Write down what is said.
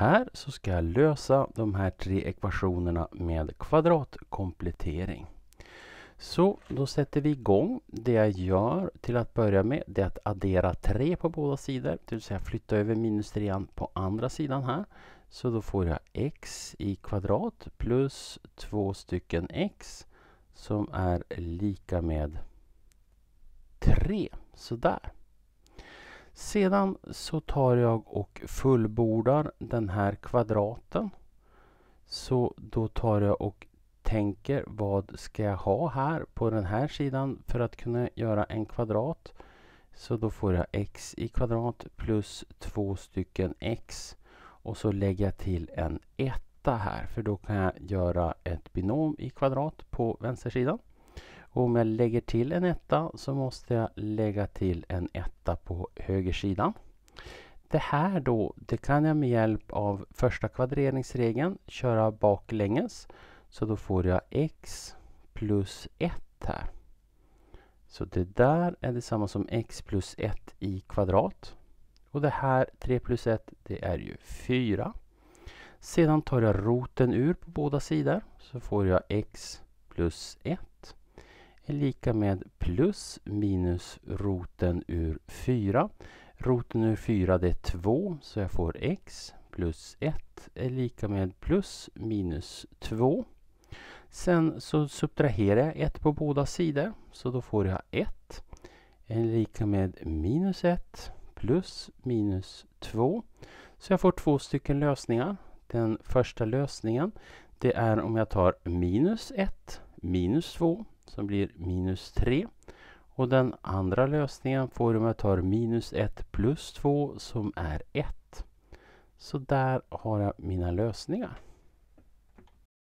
Här så ska jag lösa de här tre ekvationerna med kvadratkomplettering. Så då sätter vi igång. Det jag gör till att börja med det är att addera 3 på båda sidor. Det vill säga flytta över minus 3 på andra sidan här. Så då får jag x i kvadrat plus 2 stycken x som är lika med 3. Sådär. Sedan så tar jag och fullbordar den här kvadraten. Så då tar jag och tänker vad ska jag ha här på den här sidan för att kunna göra en kvadrat. Så då får jag x i kvadrat plus två stycken x och så lägger jag till en etta här för då kan jag göra ett binom i kvadrat på vänstersidan. Och om jag lägger till en etta så måste jag lägga till en etta på högersidan. Det här då, det kan jag med hjälp av första kvadreringsregeln köra baklänges. Så då får jag x plus 1 här. Så det där är detsamma som x plus 1 i kvadrat. Och det här 3 plus 1 det är ju 4. Sedan tar jag roten ur på båda sidor så får jag x plus 1 är lika med plus minus roten ur 4. Roten ur 4 är 2 så jag får x plus 1 är lika med plus minus 2. Sen så subtraherar jag 1 på båda sidor så då får jag 1 är lika med minus 1 plus minus 2. Så jag får två stycken lösningar. Den första lösningen det är om jag tar minus 1 minus 2 som blir minus 3. Och den andra lösningen får de att ta minus 1 plus 2 som är 1. Så där har jag mina lösningar.